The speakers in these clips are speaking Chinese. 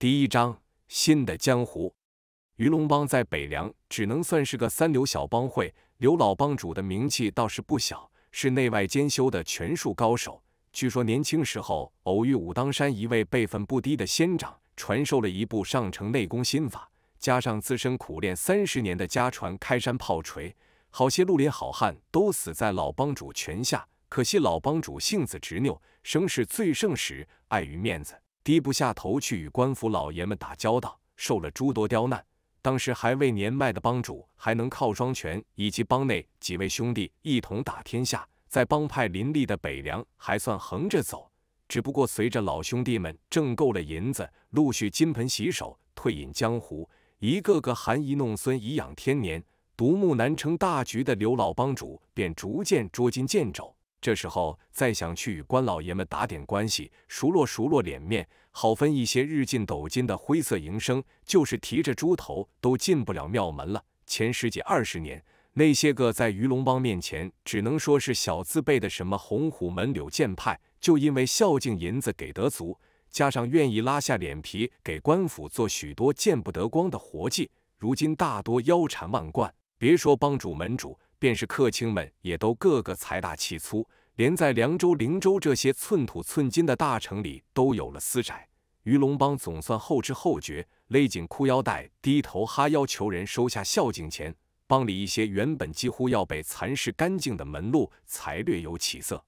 第一章新的江湖，鱼龙帮在北凉只能算是个三流小帮会。刘老帮主的名气倒是不小，是内外兼修的拳术高手。据说年轻时候偶遇武当山一位辈分不低的仙长，传授了一部上乘内功心法，加上自身苦练三十年的家传开山炮锤，好些绿林好汉都死在老帮主拳下。可惜老帮主性子执拗，声势最盛时，碍于面子。低不下头去与官府老爷们打交道，受了诸多刁难。当时还未年迈的帮主，还能靠双拳以及帮内几位兄弟一同打天下，在帮派林立的北凉还算横着走。只不过随着老兄弟们挣够了银子，陆续金盆洗手，退隐江湖，一个个含饴弄孙，颐养天年。独木难撑大局的刘老帮主便逐渐捉襟见肘。这时候再想去与官老爷们打点关系，熟络熟络脸面，好分一些日进斗金的灰色营生，就是提着猪头都进不了庙门了。前十几二十年，那些个在鱼龙帮面前只能说是小字辈的什么洪虎门、柳剑派，就因为孝敬银子给得足，加上愿意拉下脸皮给官府做许多见不得光的活计，如今大多腰缠万贯。别说帮主门主，便是客卿们，也都个个财大气粗。连在凉州、灵州这些寸土寸金的大城里都有了私宅，鱼龙帮总算后知后觉，勒紧裤腰带，低头哈腰求人收下孝敬钱，帮里一些原本几乎要被蚕食干净的门路才略有起色。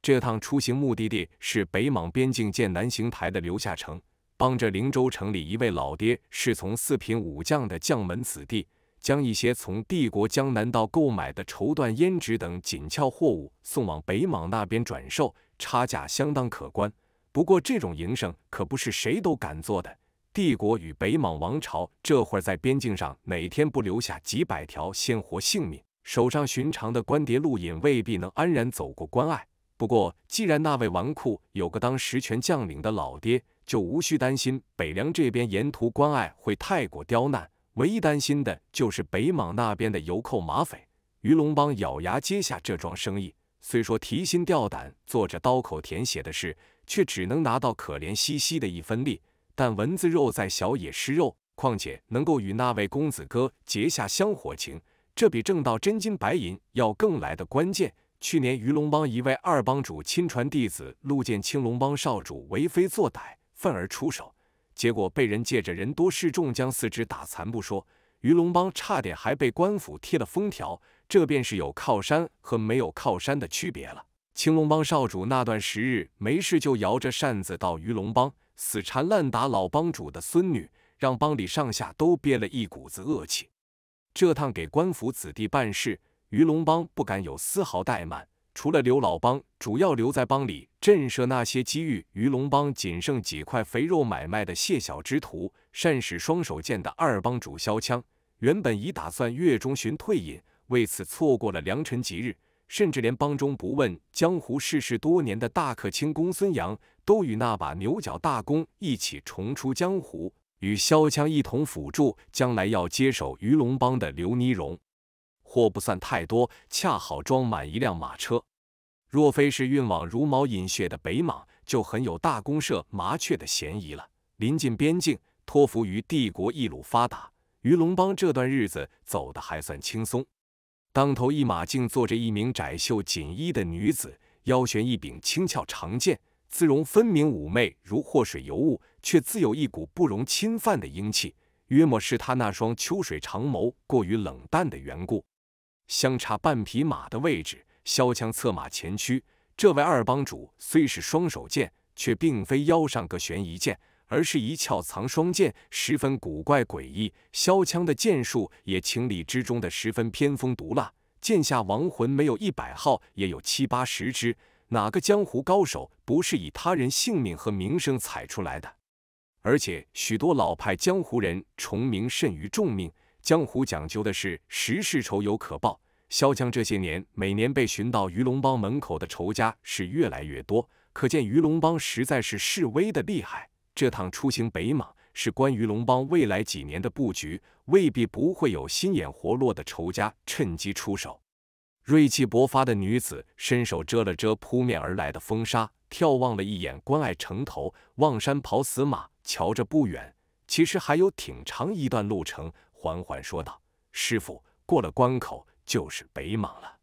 这趟出行目的地是北莽边境建南行台的刘下城，帮着灵州城里一位老爹，是从四品武将的将门子弟。将一些从帝国江南道购买的绸缎、胭脂等紧俏货物送往北莽那边转售，差价相当可观。不过，这种营生可不是谁都敢做的。帝国与北莽王朝这会儿在边境上每天不留下几百条鲜活性命，手上寻常的官牒路引未必能安然走过关隘。不过，既然那位纨绔有个当实权将领的老爹，就无需担心北凉这边沿途关隘会太过刁难。唯一担心的就是北莽那边的游寇马匪，鱼龙帮咬牙接下这桩生意，虽说提心吊胆做着刀口舔血的事，却只能拿到可怜兮兮的一分利。但蚊子肉在小野吃肉，况且能够与那位公子哥结下香火情，这比挣到真金白银要更来的关键。去年鱼龙帮一位二帮主亲传弟子路见青龙帮少主为非作歹，愤而出手。结果被人借着人多势众将四肢打残不说，鱼龙帮差点还被官府贴了封条。这便是有靠山和没有靠山的区别了。青龙帮少主那段时日没事就摇着扇子到鱼龙帮死缠烂打老帮主的孙女，让帮里上下都憋了一股子恶气。这趟给官府子弟办事，鱼龙帮不敢有丝毫怠慢。除了刘老帮主要留在帮里震慑那些机遇鱼龙帮仅剩几块肥肉买卖的谢小之徒，善使双手剑的二帮主萧枪原本已打算月中旬退隐，为此错过了良辰吉日，甚至连帮中不问江湖世事多年的大客卿公孙阳，都与那把牛角大弓一起重出江湖，与萧枪一同辅助将来要接手鱼龙帮的刘泥荣。货不算太多，恰好装满一辆马车。若非是运往茹毛饮血的北莽，就很有大公社麻雀的嫌疑了。临近边境，托福于帝国易鲁发达，鱼龙帮这段日子走得还算轻松。当头一马，竟坐着一名窄袖锦衣的女子，腰悬一柄轻巧长剑，姿容分明妩媚如祸水游物，却自有一股不容侵犯的英气。约莫是他那双秋水长眸过于冷淡的缘故。相差半匹马的位置，萧枪策马前驱。这位二帮主虽是双手剑，却并非腰上各悬一剑，而是一鞘藏双剑，十分古怪诡异。萧枪的剑术也情理之中的十分偏锋毒辣，剑下亡魂没有一百号，也有七八十只。哪个江湖高手不是以他人性命和名声踩出来的？而且许多老派江湖人重名甚于重命，江湖讲究的是十世仇有可报。萧江这些年每年被寻到鱼龙帮门口的仇家是越来越多，可见鱼龙帮实在是示威的厉害。这趟出行北莽是关于龙帮未来几年的布局，未必不会有心眼活络的仇家趁机出手。锐气勃发的女子伸手遮了遮扑面而来的风沙，眺望了一眼关隘城头，望山跑死马，瞧着不远，其实还有挺长一段路程。缓缓说道：“师傅，过了关口。”就是北莽了。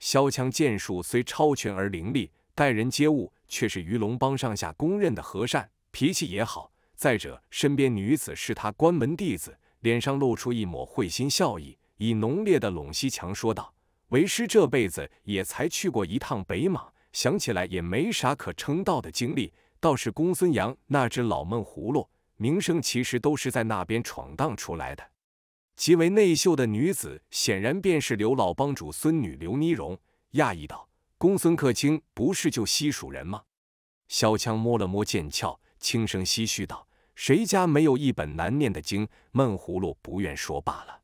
萧枪剑术虽超群而凌厉，待人接物却是鱼龙帮上下公认的和善，脾气也好。再者，身边女子是他关门弟子，脸上露出一抹会心笑意，以浓烈的陇西腔说道：“为师这辈子也才去过一趟北莽，想起来也没啥可称道的经历。倒是公孙阳那只老闷葫芦，名声其实都是在那边闯荡出来的。”极为内秀的女子，显然便是刘老帮主孙女刘妮荣，讶异道：“公孙客卿不是就西蜀人吗？”萧蔷摸了摸剑鞘，轻声唏嘘道：“谁家没有一本难念的经？闷葫芦不愿说罢了。”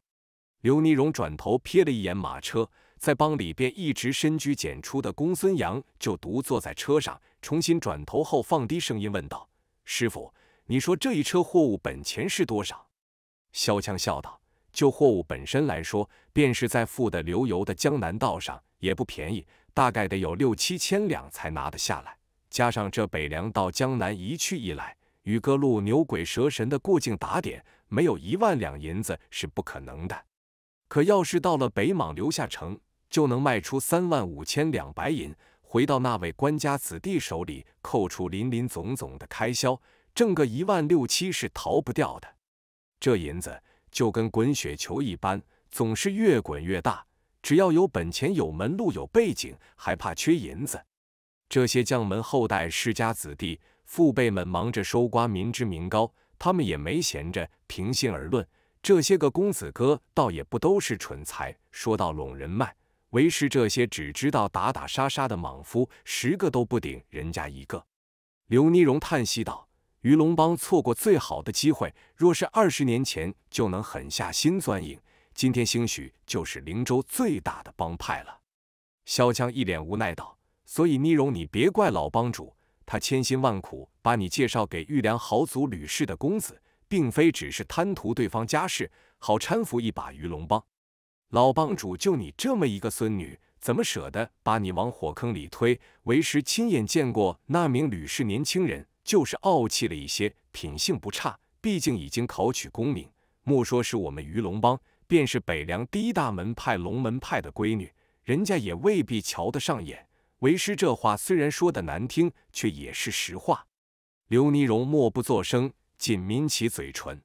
刘妮荣转头瞥了一眼马车，在帮里便一直深居简出的公孙阳就独坐在车上，重新转头后放低声音问道：“师傅，你说这一车货物本钱是多少？”萧蔷笑道。就货物本身来说，便是在富的流油的江南道上，也不便宜，大概得有六七千两才拿得下来。加上这北凉到江南一去一来，与各路牛鬼蛇神的过境打点，没有一万两银子是不可能的。可要是到了北莽留下城，就能卖出三万五千两白银，回到那位官家子弟手里，扣除林林总总的开销，挣个一万六七是逃不掉的。这银子。就跟滚雪球一般，总是越滚越大。只要有本钱、有门路、有背景，还怕缺银子？这些将门后代、世家子弟，父辈们忙着收刮民脂民膏，他们也没闲着。平心而论，这些个公子哥倒也不都是蠢材。说到拢人脉，为师这些只知道打打杀杀的莽夫，十个都不顶人家一个。刘尼荣叹息道。鱼龙帮错过最好的机会，若是二十年前就能狠下心钻营，今天兴许就是灵州最大的帮派了。萧江一脸无奈道：“所以倪荣，你别怪老帮主，他千辛万苦把你介绍给玉良豪族吕氏的公子，并非只是贪图对方家世，好搀扶一把鱼龙帮。老帮主就你这么一个孙女，怎么舍得把你往火坑里推？为师亲眼见过那名吕氏年轻人。”就是傲气了一些，品性不差，毕竟已经考取功名。莫说是我们鱼龙帮，便是北凉第一大门派龙门派的闺女，人家也未必瞧得上眼。为师这话虽然说的难听，却也是实话。刘泥荣默不作声，紧抿起嘴唇。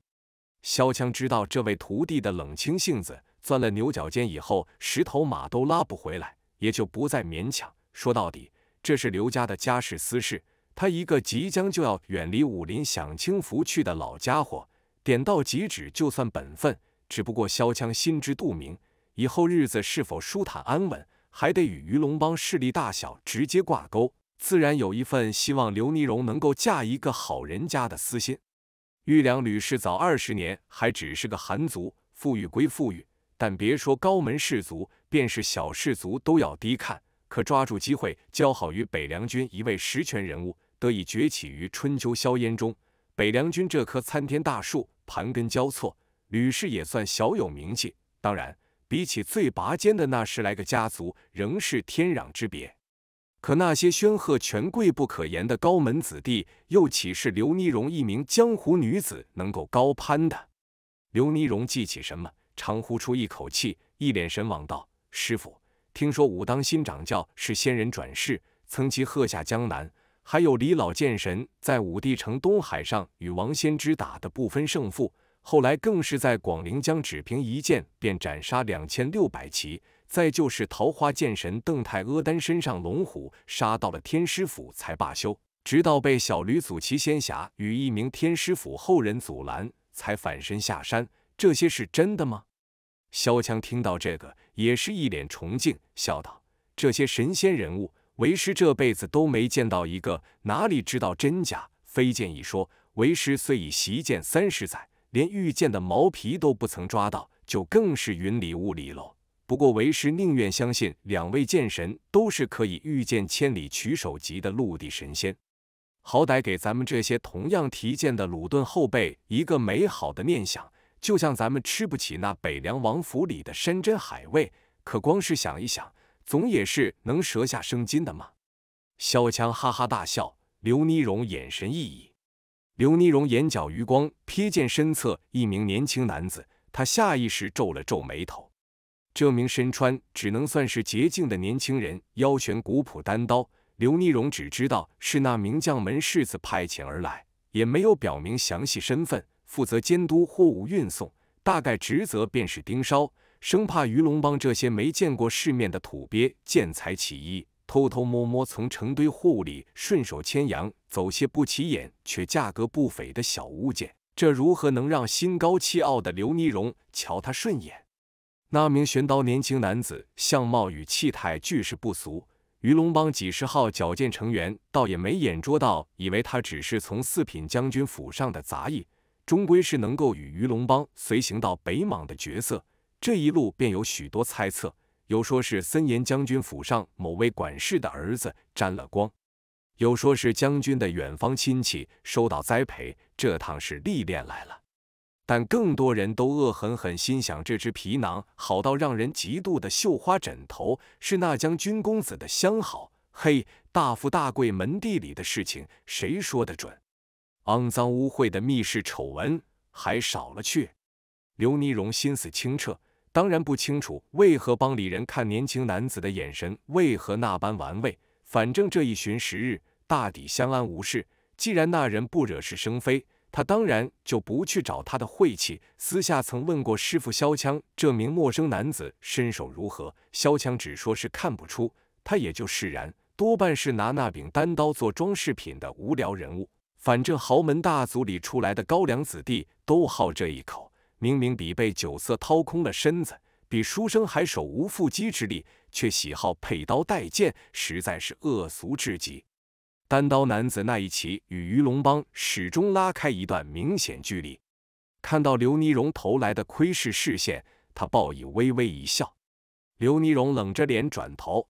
萧强知道这位徒弟的冷清性子，钻了牛角尖以后，十头马都拉不回来，也就不再勉强。说到底，这是刘家的家事私事。他一个即将就要远离武林享清福去的老家伙，点到即止就算本分。只不过萧蔷心知肚明，以后日子是否舒坦安稳，还得与鱼龙帮势力大小直接挂钩，自然有一份希望刘尼容能够嫁一个好人家的私心。玉良吕氏早二十年还只是个寒族，富裕归富裕，但别说高门士族，便是小士族都要低看。可抓住机会，交好于北凉军一位实权人物。得以崛起于春秋硝烟中，北凉军这棵参天大树盘根交错，吕氏也算小有名气。当然，比起最拔尖的那十来个家族，仍是天壤之别。可那些煊赫权贵不可言的高门子弟，又岂是刘尼荣一名江湖女子能够高攀的？刘尼荣记起什么，长呼出一口气，一脸神往道：“师傅，听说武当新掌教是仙人转世，曾其鹤下江南。”还有李老剑神在武帝城东海上与王仙芝打得不分胜负，后来更是在广陵江只凭一剑便斩杀两千六百骑。再就是桃花剑神邓太阿丹身上龙虎杀到了天师府才罢休，直到被小吕祖齐仙侠与一名天师府后人阻拦才返身下山。这些是真的吗？萧强听到这个也是一脸崇敬，笑道：“这些神仙人物。”为师这辈子都没见到一个，哪里知道真假？飞剑一说，为师虽已习剑三十载，连御剑的毛皮都不曾抓到，就更是云里雾里了。不过为师宁愿相信两位剑神都是可以御剑千里取首级的陆地神仙，好歹给咱们这些同样提剑的鲁钝后辈一个美好的念想。就像咱们吃不起那北凉王府里的山珍海味，可光是想一想。总也是能折下生金的嘛！萧强哈哈大笑，刘霓荣眼神一移，刘霓荣眼角余光瞥见身侧一名年轻男子，他下意识皱了皱眉头。这名身穿只能算是洁净的年轻人腰悬古朴单刀，刘霓荣只知道是那名将门世子派遣而来，也没有表明详细身份，负责监督货物运送，大概职责便是盯梢。生怕鱼龙帮这些没见过世面的土鳖见财起意，偷偷摸摸从成堆货物里顺手牵羊走些不起眼却价格不菲的小物件，这如何能让心高气傲的刘尼荣瞧他顺眼？那名玄刀年轻男子相貌与气态俱是不俗，鱼龙帮几十号矫健成员倒也没眼拙到以为他只是从四品将军府上的杂役，终归是能够与鱼龙帮随行到北莽的角色。这一路便有许多猜测，有说是森严将军府上某位管事的儿子沾了光，有说是将军的远方亲戚收到栽培，这趟是历练来了。但更多人都恶狠狠心想：这只皮囊好到让人嫉妒的绣花枕头，是那将军公子的相好。嘿，大富大贵门第里的事情，谁说得准？肮脏污秽的密室丑闻还少了去？刘尼荣心思清澈。当然不清楚为何帮里人看年轻男子的眼神为何那般玩味。反正这一巡时日，大抵相安无事。既然那人不惹是生非，他当然就不去找他的晦气。私下曾问过师傅萧枪，这名陌生男子身手如何？萧枪只说是看不出，他也就释然。多半是拿那柄单刀做装饰品的无聊人物。反正豪门大族里出来的高粱子弟都好这一口。明明比被酒色掏空了身子，比书生还手无缚鸡之力，却喜好佩刀带剑，实在是恶俗至极。单刀男子那一骑与鱼龙帮始终拉开一段明显距离，看到刘尼荣投来的窥视视线，他报以微微一笑。刘尼荣冷着脸转头。